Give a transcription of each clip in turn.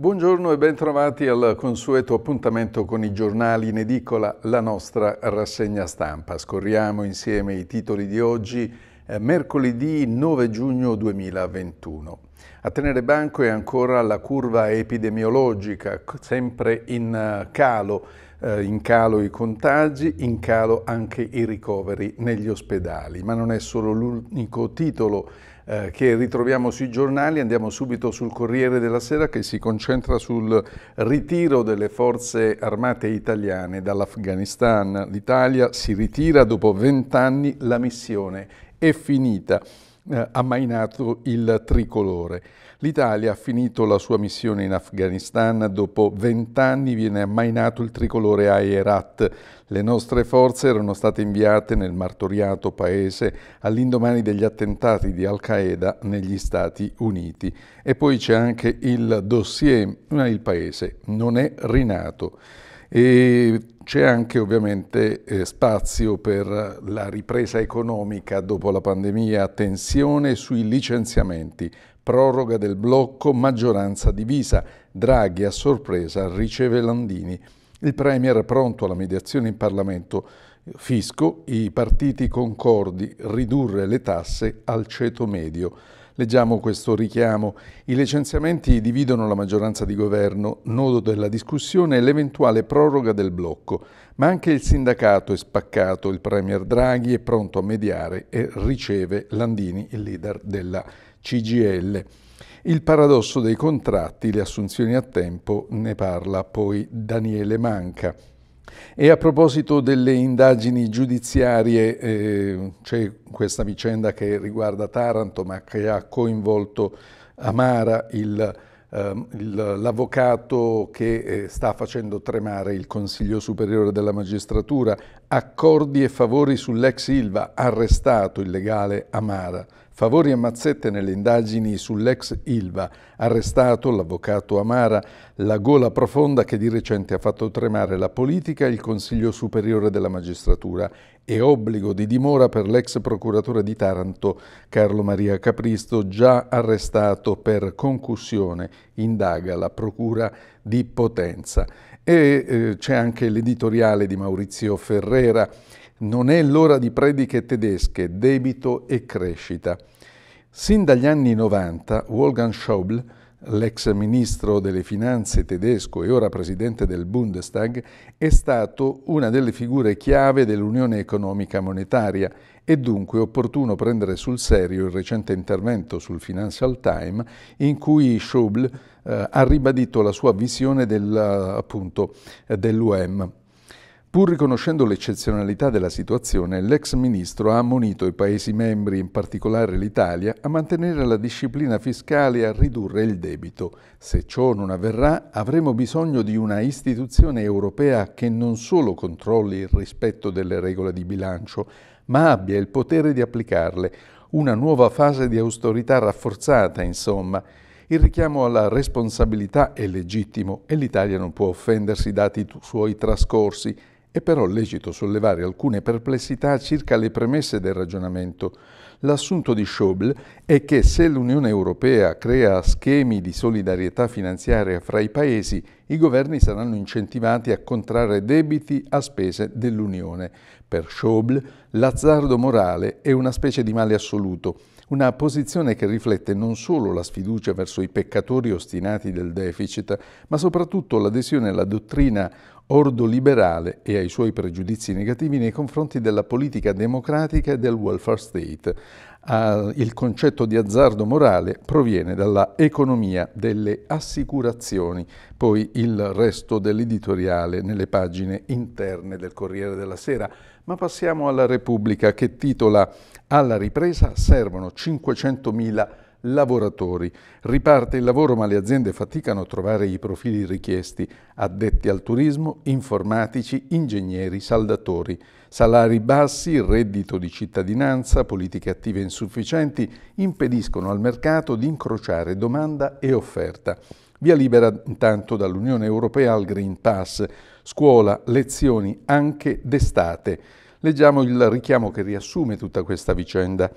Buongiorno e bentrovati al consueto appuntamento con i giornali in edicola, la nostra rassegna stampa. Scorriamo insieme i titoli di oggi, eh, mercoledì 9 giugno 2021. A tenere banco è ancora la curva epidemiologica, sempre in eh, calo, eh, in calo i contagi, in calo anche i ricoveri negli ospedali, ma non è solo l'unico titolo eh, che ritroviamo sui giornali, andiamo subito sul Corriere della Sera che si concentra sul ritiro delle forze armate italiane dall'Afghanistan. L'Italia si ritira dopo vent'anni, la missione è finita eh, ammainato il tricolore. L'Italia ha finito la sua missione in Afghanistan, dopo vent'anni viene ammainato il tricolore a Herat. Le nostre forze erano state inviate nel martoriato paese all'indomani degli attentati di Al-Qaeda negli Stati Uniti. E poi c'è anche il dossier, ma il paese non è rinato. E c'è anche ovviamente eh, spazio per la ripresa economica dopo la pandemia, tensione sui licenziamenti, proroga del blocco, maggioranza divisa, Draghi a sorpresa riceve Landini, il Premier pronto alla mediazione in Parlamento, fisco, i partiti concordi, ridurre le tasse al ceto medio. Leggiamo questo richiamo. I licenziamenti dividono la maggioranza di governo, nodo della discussione è l'eventuale proroga del blocco, ma anche il sindacato è spaccato, il Premier Draghi è pronto a mediare e riceve Landini, il leader della CGL. Il paradosso dei contratti, le assunzioni a tempo, ne parla poi Daniele Manca. E a proposito delle indagini giudiziarie, eh, c'è questa vicenda che riguarda Taranto, ma che ha coinvolto Amara, ehm, l'avvocato eh, che eh, sta facendo tremare il Consiglio Superiore della Magistratura, accordi e favori sull'ex Ilva, arrestato il legale Amara. Favori e mazzette nelle indagini sull'ex Ilva, arrestato l'avvocato Amara, la gola profonda che di recente ha fatto tremare la politica e il Consiglio Superiore della Magistratura e obbligo di dimora per l'ex procuratore di Taranto Carlo Maria Capristo, già arrestato per concussione, indaga la Procura di Potenza. E eh, c'è anche l'editoriale di Maurizio Ferrera, non è l'ora di prediche tedesche, debito e crescita. Sin dagli anni 90 Wolfgang Schäuble, l'ex ministro delle finanze tedesco e ora presidente del Bundestag, è stato una delle figure chiave dell'Unione Economica Monetaria è dunque opportuno prendere sul serio il recente intervento sul Financial Times in cui Schauble eh, ha ribadito la sua visione eh, dell'UM. Pur riconoscendo l'eccezionalità della situazione, l'ex ministro ha ammonito i Paesi membri, in particolare l'Italia, a mantenere la disciplina fiscale e a ridurre il debito. Se ciò non avverrà, avremo bisogno di una istituzione europea che non solo controlli il rispetto delle regole di bilancio, ma abbia il potere di applicarle. Una nuova fase di austerità rafforzata, insomma. Il richiamo alla responsabilità è legittimo e l'Italia non può offendersi dati i suoi trascorsi. È però lecito sollevare alcune perplessità circa le premesse del ragionamento l'assunto di Schäuble è che se l'Unione Europea crea schemi di solidarietà finanziaria fra i Paesi, i governi saranno incentivati a contrarre debiti a spese dell'Unione. Per Schäuble l'azzardo morale è una specie di male assoluto, una posizione che riflette non solo la sfiducia verso i peccatori ostinati del deficit, ma soprattutto l'adesione alla dottrina ordo liberale e ai suoi pregiudizi negativi nei confronti della politica democratica e del welfare state. Ah, il concetto di azzardo morale proviene dalla economia delle assicurazioni, poi il resto dell'editoriale nelle pagine interne del Corriere della Sera. Ma passiamo alla Repubblica che titola Alla ripresa servono 500.000 euro lavoratori. Riparte il lavoro ma le aziende faticano a trovare i profili richiesti, addetti al turismo, informatici, ingegneri, saldatori. Salari bassi, reddito di cittadinanza, politiche attive insufficienti impediscono al mercato di incrociare domanda e offerta. Via libera intanto dall'Unione Europea al Green Pass, scuola, lezioni anche d'estate. Leggiamo il richiamo che riassume tutta questa vicenda.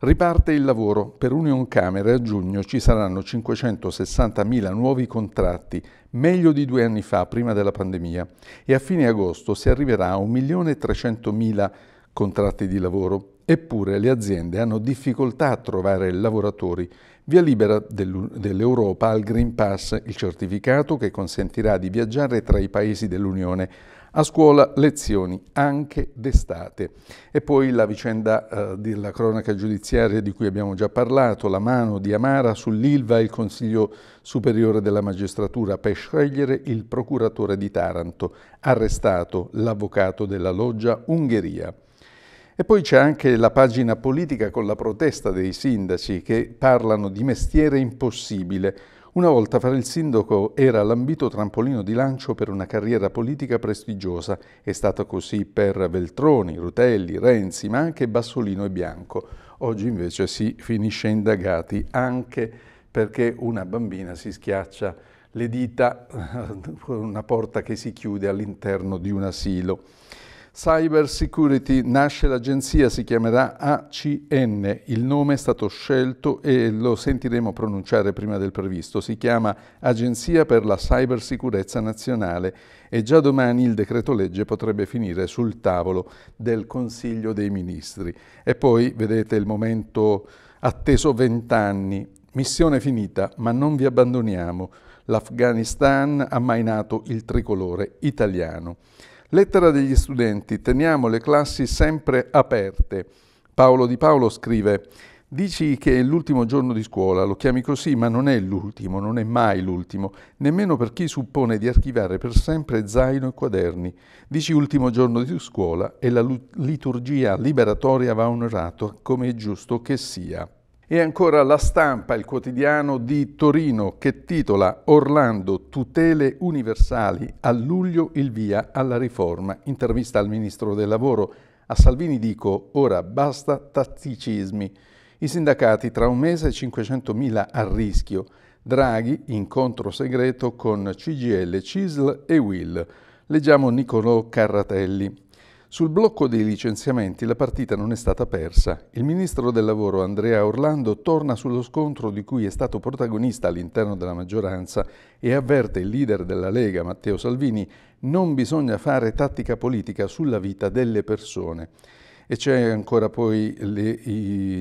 Riparte il lavoro. Per Union Camere a giugno ci saranno 560.000 nuovi contratti, meglio di due anni fa, prima della pandemia, e a fine agosto si arriverà a 1.300.000 contratti di lavoro. Eppure le aziende hanno difficoltà a trovare lavoratori. Via libera dell'Europa al Green Pass, il certificato che consentirà di viaggiare tra i paesi dell'Unione. A scuola lezioni anche d'estate. E poi la vicenda eh, della cronaca giudiziaria di cui abbiamo già parlato, la mano di Amara sull'Ilva e il Consiglio Superiore della Magistratura per scegliere il procuratore di Taranto, arrestato l'avvocato della loggia Ungheria. E poi c'è anche la pagina politica con la protesta dei sindaci che parlano di mestiere impossibile. Una volta fare il sindaco era l'ambito trampolino di lancio per una carriera politica prestigiosa. È stato così per Veltroni, Rutelli, Renzi, ma anche Bassolino e Bianco. Oggi invece si finisce indagati anche perché una bambina si schiaccia le dita con una porta che si chiude all'interno di un asilo. Cyber Security nasce l'agenzia, si chiamerà ACN, il nome è stato scelto e lo sentiremo pronunciare prima del previsto, si chiama Agenzia per la Cybersicurezza Nazionale e già domani il decreto legge potrebbe finire sul tavolo del Consiglio dei Ministri. E poi vedete il momento atteso vent'anni, missione finita, ma non vi abbandoniamo, l'Afghanistan ha mainato il tricolore italiano. Lettera degli studenti, teniamo le classi sempre aperte. Paolo Di Paolo scrive, dici che è l'ultimo giorno di scuola, lo chiami così, ma non è l'ultimo, non è mai l'ultimo, nemmeno per chi suppone di archivare per sempre zaino e quaderni. Dici ultimo giorno di scuola e la liturgia liberatoria va onorata come è giusto che sia. E ancora la stampa, il quotidiano di Torino, che titola Orlando, tutele universali, a luglio il via alla riforma. Intervista al Ministro del Lavoro. A Salvini dico, ora basta tatticismi. I sindacati tra un mese 500.000 a rischio. Draghi, incontro segreto con CGL, CISL e Will. Leggiamo Niccolò Carratelli. Sul blocco dei licenziamenti la partita non è stata persa. Il ministro del lavoro Andrea Orlando torna sullo scontro di cui è stato protagonista all'interno della maggioranza e avverte il leader della Lega Matteo Salvini non bisogna fare tattica politica sulla vita delle persone. E c'è ancora poi le, i,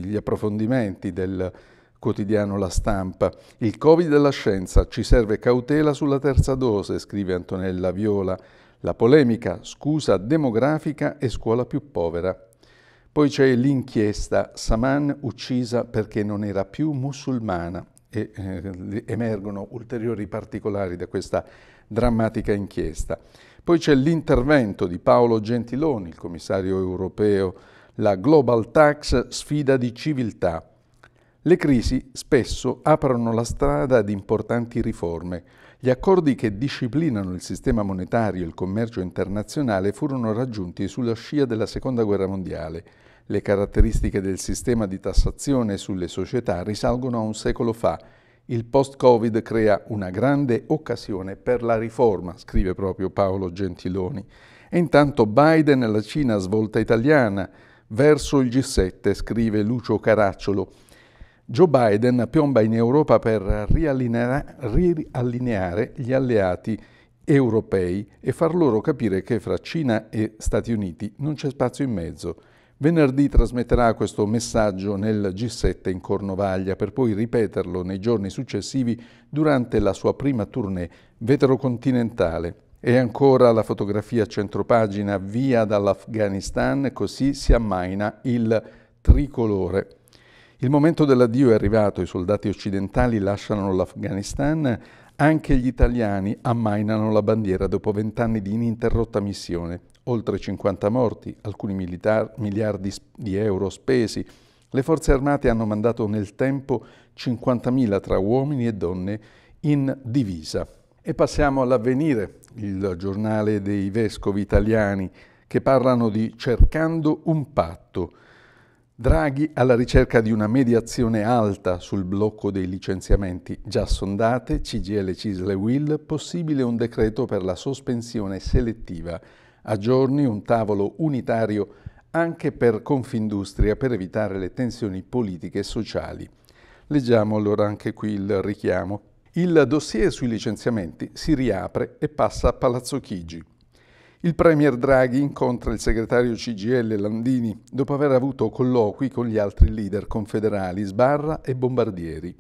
gli approfondimenti del quotidiano La Stampa. Il Covid della scienza, ci serve cautela sulla terza dose, scrive Antonella Viola. La polemica, scusa demografica e scuola più povera. Poi c'è l'inchiesta, Saman uccisa perché non era più musulmana e eh, emergono ulteriori particolari da questa drammatica inchiesta. Poi c'è l'intervento di Paolo Gentiloni, il commissario europeo, la Global Tax sfida di civiltà. Le crisi spesso aprono la strada ad importanti riforme. Gli accordi che disciplinano il sistema monetario e il commercio internazionale furono raggiunti sulla scia della Seconda Guerra Mondiale. Le caratteristiche del sistema di tassazione sulle società risalgono a un secolo fa. Il post-Covid crea una grande occasione per la riforma, scrive proprio Paolo Gentiloni. E intanto Biden alla Cina svolta italiana verso il G7, scrive Lucio Caracciolo Joe Biden piomba in Europa per riallineare gli alleati europei e far loro capire che fra Cina e Stati Uniti non c'è spazio in mezzo. Venerdì trasmetterà questo messaggio nel G7 in Cornovaglia per poi ripeterlo nei giorni successivi durante la sua prima tournée veterocontinentale. E ancora la fotografia a centropagina via dall'Afghanistan, così si ammaina il tricolore. Il momento dell'addio è arrivato, i soldati occidentali lasciano l'Afghanistan, anche gli italiani ammainano la bandiera dopo vent'anni di ininterrotta missione. Oltre 50 morti, alcuni militar, miliardi di euro spesi. Le forze armate hanno mandato nel tempo 50.000 tra uomini e donne in divisa. E passiamo all'avvenire, il giornale dei vescovi italiani, che parlano di Cercando un patto. Draghi alla ricerca di una mediazione alta sul blocco dei licenziamenti già sondate, CGL Cisle Will, possibile un decreto per la sospensione selettiva. A giorni un tavolo unitario anche per Confindustria per evitare le tensioni politiche e sociali. Leggiamo allora anche qui il richiamo. Il dossier sui licenziamenti si riapre e passa a Palazzo Chigi. Il Premier Draghi incontra il segretario CGL Landini dopo aver avuto colloqui con gli altri leader confederali Sbarra e Bombardieri.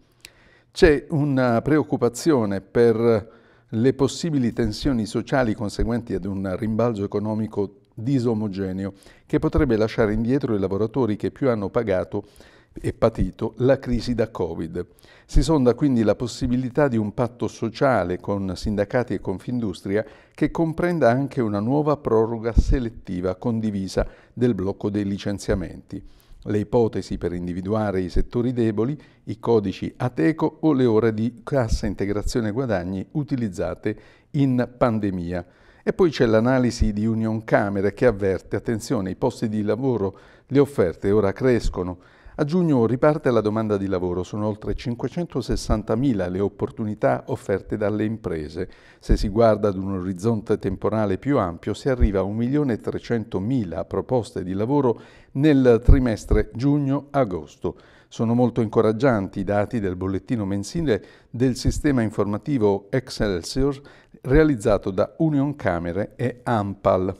C'è una preoccupazione per le possibili tensioni sociali conseguenti ad un rimbalzo economico disomogeneo che potrebbe lasciare indietro i lavoratori che più hanno pagato e patito la crisi da Covid. Si sonda quindi la possibilità di un patto sociale con sindacati e Confindustria che comprenda anche una nuova proroga selettiva condivisa del blocco dei licenziamenti, le ipotesi per individuare i settori deboli, i codici Ateco o le ore di cassa integrazione guadagni utilizzate in pandemia. E poi c'è l'analisi di Union Camere che avverte, attenzione, i posti di lavoro, le offerte ora crescono, a giugno riparte la domanda di lavoro, sono oltre 560.000 le opportunità offerte dalle imprese. Se si guarda ad un orizzonte temporale più ampio si arriva a 1.300.000 proposte di lavoro nel trimestre giugno-agosto. Sono molto incoraggianti i dati del bollettino mensile del sistema informativo Excelsior realizzato da Union Camere e Ampal.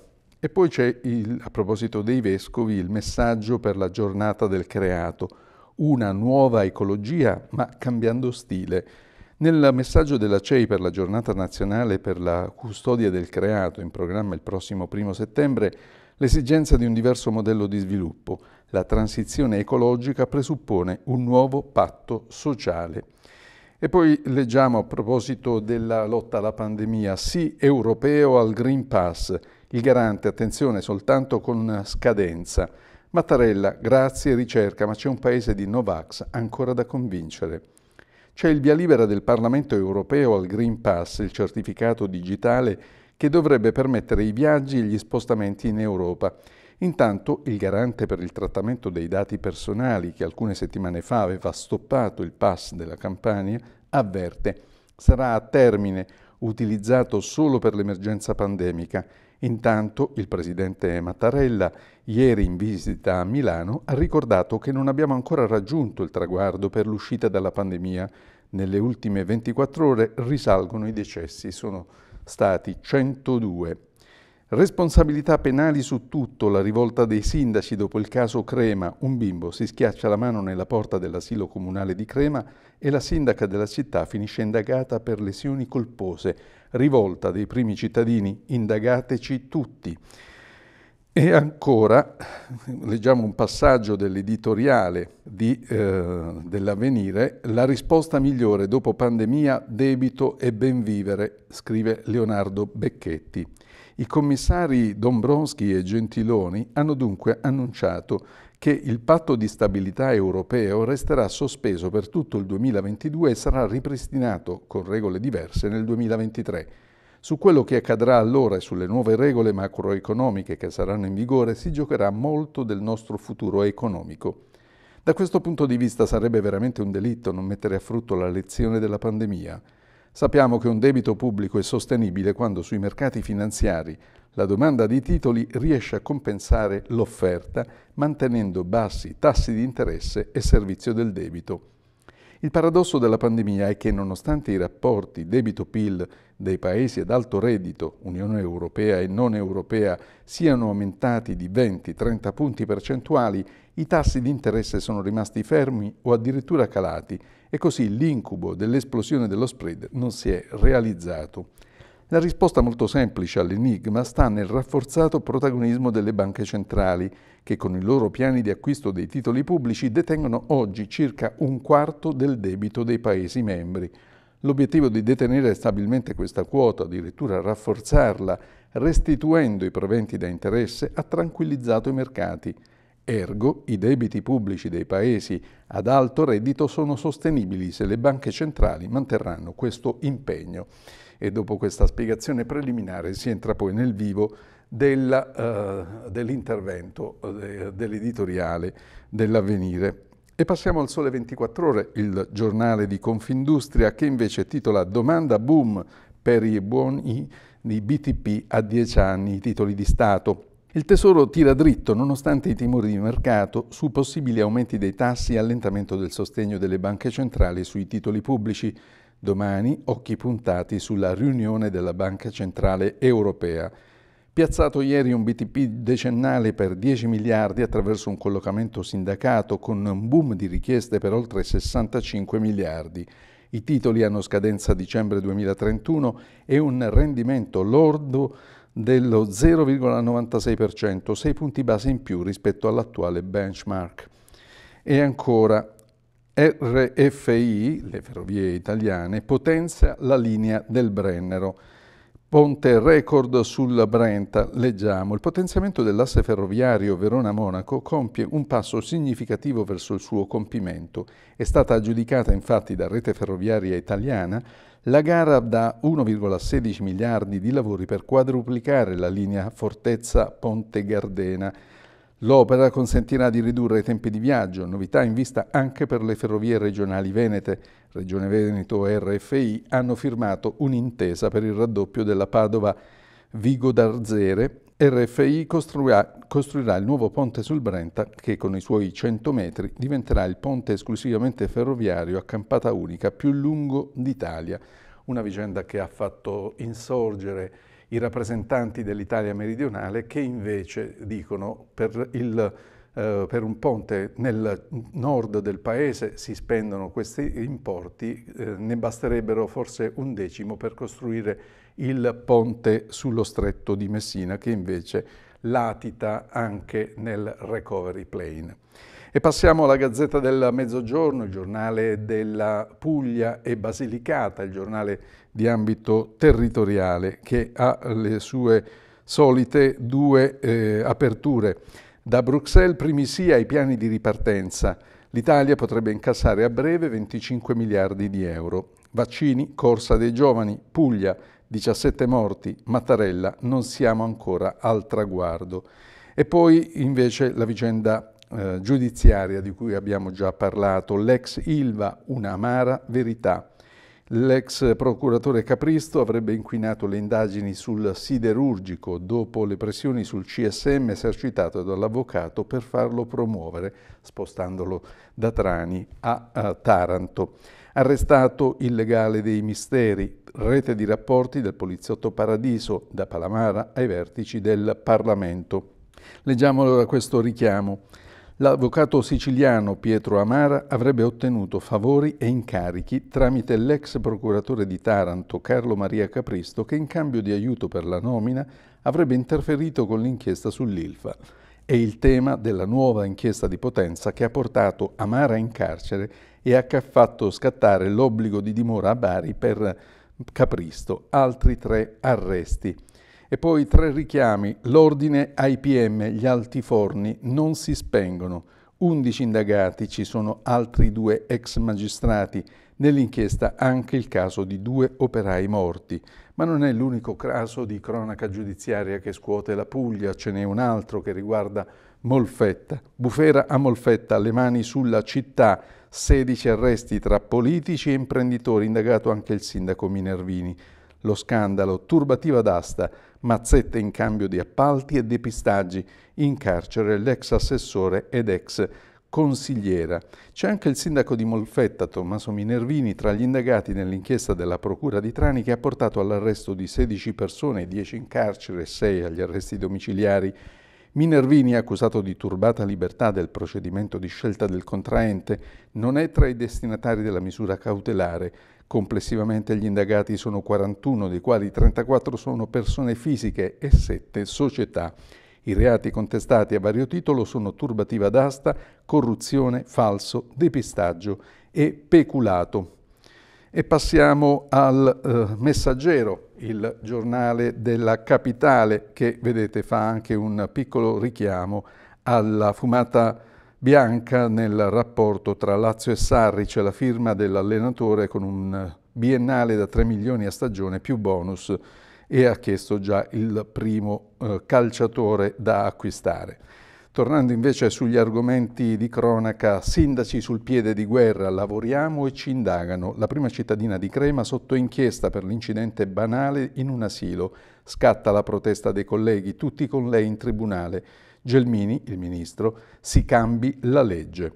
E poi c'è, il, a proposito dei vescovi, il messaggio per la giornata del creato, una nuova ecologia ma cambiando stile. Nel messaggio della CEI per la giornata nazionale per la custodia del creato, in programma il prossimo primo settembre, l'esigenza di un diverso modello di sviluppo, la transizione ecologica presuppone un nuovo patto sociale. E poi leggiamo a proposito della lotta alla pandemia, sì europeo al Green Pass, il garante, attenzione, soltanto con scadenza. Mattarella, grazie, ricerca, ma c'è un paese di Novax ancora da convincere. C'è il via libera del Parlamento europeo al Green Pass, il certificato digitale che dovrebbe permettere i viaggi e gli spostamenti in Europa. Intanto il garante per il trattamento dei dati personali, che alcune settimane fa aveva stoppato il pass della Campania, avverte sarà a termine, utilizzato solo per l'emergenza pandemica Intanto il presidente Mattarella, ieri in visita a Milano, ha ricordato che non abbiamo ancora raggiunto il traguardo per l'uscita dalla pandemia. Nelle ultime 24 ore risalgono i decessi, sono stati 102. Responsabilità penali su tutto, la rivolta dei sindaci dopo il caso Crema. Un bimbo si schiaccia la mano nella porta dell'asilo comunale di Crema e la sindaca della città finisce indagata per lesioni colpose rivolta dei primi cittadini, indagateci tutti. E ancora, leggiamo un passaggio dell'editoriale eh, dell'avvenire, la risposta migliore dopo pandemia, debito e ben vivere, scrive Leonardo Becchetti. I commissari Dombrowski e Gentiloni hanno dunque annunciato che il patto di stabilità europeo resterà sospeso per tutto il 2022 e sarà ripristinato con regole diverse nel 2023. Su quello che accadrà allora e sulle nuove regole macroeconomiche che saranno in vigore si giocherà molto del nostro futuro economico. Da questo punto di vista sarebbe veramente un delitto non mettere a frutto la lezione della pandemia. Sappiamo che un debito pubblico è sostenibile quando sui mercati finanziari la domanda di titoli riesce a compensare l'offerta mantenendo bassi tassi di interesse e servizio del debito. Il paradosso della pandemia è che nonostante i rapporti debito-PIL dei paesi ad alto reddito, Unione Europea e non europea, siano aumentati di 20-30 punti percentuali, i tassi di interesse sono rimasti fermi o addirittura calati e così l'incubo dell'esplosione dello spread non si è realizzato. La risposta molto semplice all'enigma sta nel rafforzato protagonismo delle banche centrali, che con i loro piani di acquisto dei titoli pubblici detengono oggi circa un quarto del debito dei Paesi membri. L'obiettivo di detenere stabilmente questa quota, addirittura rafforzarla, restituendo i proventi da interesse, ha tranquillizzato i mercati. Ergo, i debiti pubblici dei paesi ad alto reddito sono sostenibili se le banche centrali manterranno questo impegno. E dopo questa spiegazione preliminare si entra poi nel vivo del, uh, eh, dell'intervento, uh, dell'editoriale dell'avvenire. E passiamo al Sole 24 Ore, il giornale di Confindustria che invece titola Domanda boom per i buoni di BTP a 10 anni, i titoli di Stato. Il Tesoro tira dritto nonostante i timori di mercato su possibili aumenti dei tassi e allentamento del sostegno delle banche centrali sui titoli pubblici. Domani occhi puntati sulla riunione della Banca Centrale Europea. Piazzato ieri un BTP decennale per 10 miliardi attraverso un collocamento sindacato con un boom di richieste per oltre 65 miliardi. I titoli hanno scadenza dicembre 2031 e un rendimento lordo dello 0,96%, 6 punti base in più rispetto all'attuale benchmark. E ancora, RFI, le ferrovie italiane, potenzia la linea del Brennero Ponte record sul Brenta, leggiamo. Il potenziamento dell'asse ferroviario Verona-Monaco compie un passo significativo verso il suo compimento. È stata aggiudicata infatti da Rete Ferroviaria Italiana la gara da 1,16 miliardi di lavori per quadruplicare la linea Fortezza-Ponte Gardena L'opera consentirà di ridurre i tempi di viaggio, novità in vista anche per le ferrovie regionali venete. Regione Veneto e RFI hanno firmato un'intesa per il raddoppio della Padova Vigo d'Arzere. RFI costruirà, costruirà il nuovo ponte sul Brenta che con i suoi 100 metri diventerà il ponte esclusivamente ferroviario a campata unica più lungo d'Italia. Una vicenda che ha fatto insorgere i rappresentanti dell'Italia meridionale che invece dicono per, il, eh, per, un ponte nel nord del paese si spendono questi importi, eh, ne basterebbero forse un decimo per costruire il ponte sullo stretto di Messina che invece latita anche nel recovery plane. E passiamo alla Gazzetta del Mezzogiorno, il giornale della Puglia e Basilicata, il giornale di ambito territoriale che ha le sue solite due eh, aperture. Da Bruxelles primizia i piani di ripartenza. L'Italia potrebbe incassare a breve 25 miliardi di euro. Vaccini, corsa dei giovani, Puglia, 17 morti, Mattarella, non siamo ancora al traguardo. E poi invece la vicenda eh, giudiziaria di cui abbiamo già parlato, l'ex Ilva, una amara verità. L'ex procuratore Capristo avrebbe inquinato le indagini sul siderurgico dopo le pressioni sul CSM esercitate dall'avvocato per farlo promuovere, spostandolo da Trani a, a Taranto. Arrestato il legale dei misteri, rete di rapporti del poliziotto Paradiso da Palamara ai vertici del Parlamento. Leggiamo allora questo richiamo l'avvocato siciliano Pietro Amara avrebbe ottenuto favori e incarichi tramite l'ex procuratore di Taranto Carlo Maria Capristo che in cambio di aiuto per la nomina avrebbe interferito con l'inchiesta sull'ILFA. È il tema della nuova inchiesta di Potenza che ha portato Amara in carcere e ha fatto scattare l'obbligo di dimora a Bari per Capristo, altri tre arresti. E poi tre richiami, l'ordine ai PM, gli altiforni, non si spengono. 11 indagati, ci sono altri due ex magistrati. Nell'inchiesta anche il caso di due operai morti. Ma non è l'unico caso di cronaca giudiziaria che scuote la Puglia, ce n'è un altro che riguarda Molfetta. Bufera a Molfetta, le mani sulla città, 16 arresti tra politici e imprenditori, indagato anche il sindaco Minervini. Lo scandalo, turbativa d'asta, mazzette in cambio di appalti e depistaggi, in carcere l'ex assessore ed ex consigliera. C'è anche il sindaco di Molfetta, Tommaso Minervini, tra gli indagati nell'inchiesta della Procura di Trani che ha portato all'arresto di 16 persone, 10 in carcere e 6 agli arresti domiciliari Minervini, accusato di turbata libertà del procedimento di scelta del contraente, non è tra i destinatari della misura cautelare. Complessivamente gli indagati sono 41, dei quali 34 sono persone fisiche e 7 società. I reati contestati a vario titolo sono turbativa d'asta, corruzione, falso, depistaggio e peculato. E passiamo al eh, Messaggero, il giornale della capitale, che vedete fa anche un piccolo richiamo alla fumata bianca nel rapporto tra Lazio e Sarri. C'è la firma dell'allenatore con un biennale da 3 milioni a stagione più bonus e ha chiesto già il primo eh, calciatore da acquistare. Tornando invece sugli argomenti di cronaca, sindaci sul piede di guerra, lavoriamo e ci indagano. La prima cittadina di Crema sotto inchiesta per l'incidente banale in un asilo. Scatta la protesta dei colleghi, tutti con lei in tribunale. Gelmini, il ministro, si cambi la legge.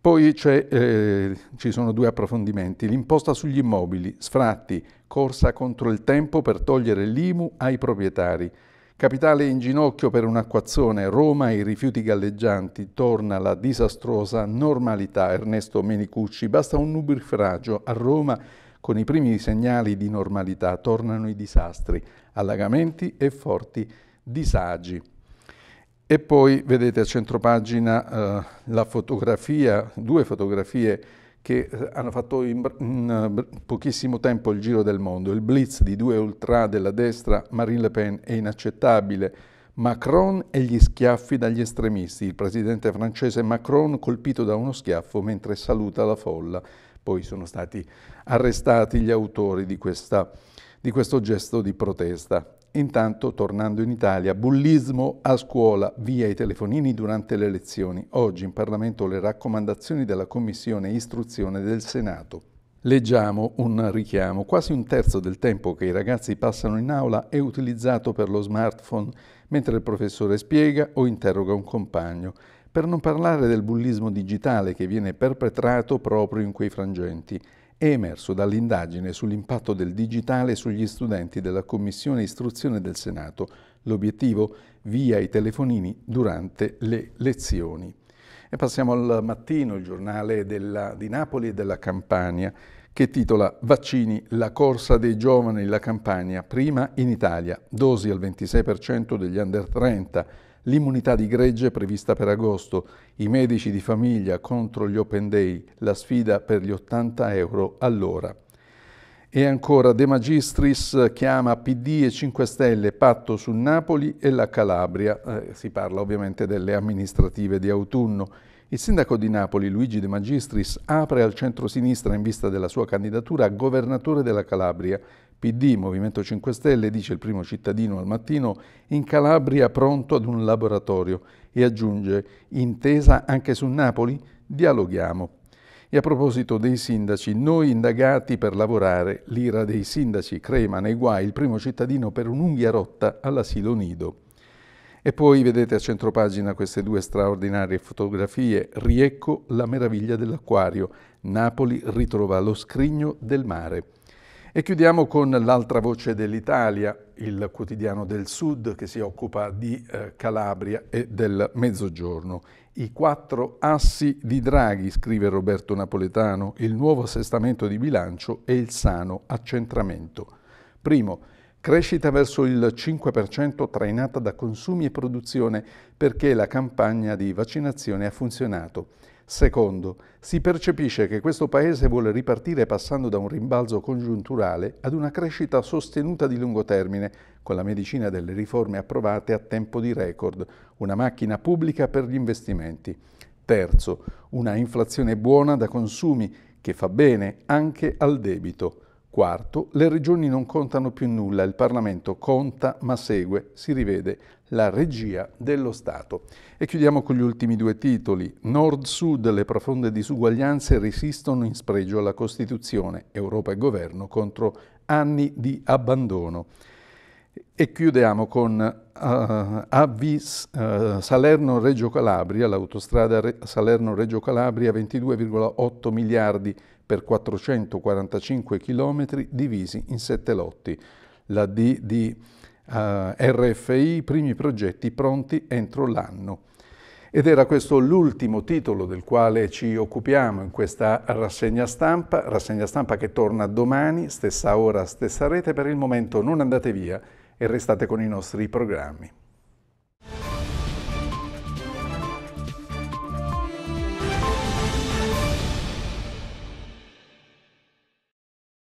Poi eh, ci sono due approfondimenti, l'imposta sugli immobili, sfratti, corsa contro il tempo per togliere l'IMU ai proprietari. Capitale in ginocchio per un acquazzone, Roma e i rifiuti galleggianti, torna la disastrosa normalità. Ernesto Menicucci, basta un nubifragio a Roma con i primi segnali di normalità, tornano i disastri, allagamenti e forti disagi. E poi vedete a centropagina eh, la fotografia, due fotografie che eh, hanno fatto in, in, eh, pochissimo tempo il giro del mondo. Il blitz di due ultra della destra, Marine Le Pen, è inaccettabile. Macron e gli schiaffi dagli estremisti. Il presidente francese Macron colpito da uno schiaffo mentre saluta la folla. Poi sono stati arrestati gli autori di, questa, di questo gesto di protesta. Intanto, tornando in Italia, bullismo a scuola, via i telefonini durante le lezioni. Oggi in Parlamento le raccomandazioni della Commissione Istruzione del Senato. Leggiamo un richiamo. Quasi un terzo del tempo che i ragazzi passano in aula è utilizzato per lo smartphone mentre il professore spiega o interroga un compagno per non parlare del bullismo digitale che viene perpetrato proprio in quei frangenti è emerso dall'indagine sull'impatto del digitale sugli studenti della Commissione Istruzione del Senato, l'obiettivo via i telefonini durante le lezioni. E passiamo al mattino, il giornale della, di Napoli e della Campania, che titola Vaccini, la corsa dei giovani, la Campania, prima in Italia, dosi al 26% degli under 30, l'immunità di gregge prevista per agosto, i medici di famiglia contro gli open day, la sfida per gli 80 euro all'ora. E ancora De Magistris chiama PD e 5 Stelle patto su Napoli e la Calabria, eh, si parla ovviamente delle amministrative di autunno. Il sindaco di Napoli, Luigi De Magistris, apre al centro-sinistra in vista della sua candidatura a governatore della Calabria PD, Movimento 5 Stelle, dice il primo cittadino al mattino, in Calabria pronto ad un laboratorio e aggiunge, intesa anche su Napoli, dialoghiamo. E a proposito dei sindaci, noi indagati per lavorare, l'ira dei sindaci crema nei guai il primo cittadino per un'unghia rotta all'asilo nido. E poi vedete a centropagina queste due straordinarie fotografie, Riecco, la meraviglia dell'acquario, Napoli ritrova lo scrigno del mare. E chiudiamo con l'altra voce dell'Italia, il quotidiano del Sud che si occupa di eh, Calabria e del Mezzogiorno. I quattro assi di Draghi, scrive Roberto Napoletano, il nuovo assestamento di bilancio e il sano accentramento. Primo, crescita verso il 5% trainata da consumi e produzione perché la campagna di vaccinazione ha funzionato. Secondo, si percepisce che questo Paese vuole ripartire passando da un rimbalzo congiunturale ad una crescita sostenuta di lungo termine, con la medicina delle riforme approvate a tempo di record, una macchina pubblica per gli investimenti. Terzo, una inflazione buona da consumi che fa bene anche al debito. Quarto, le regioni non contano più nulla, il Parlamento conta ma segue, si rivede, la regia dello Stato. E chiudiamo con gli ultimi due titoli. Nord-Sud, le profonde disuguaglianze resistono in spregio alla Costituzione, Europa e Governo contro anni di abbandono. E chiudiamo con uh, eh, AV uh, eh, Salerno-Reggio Calabria, l'autostrada Salerno-Reggio Calabria, 22,8 miliardi di euro per 445 km divisi in sette lotti. La D di uh, eh, RFI, primi progetti pronti entro l'anno. Ed era questo l'ultimo titolo del quale ci occupiamo in questa rassegna stampa, rassegna stampa che torna domani, stessa ora, stessa rete. Per il momento non andate via e restate con i nostri programmi.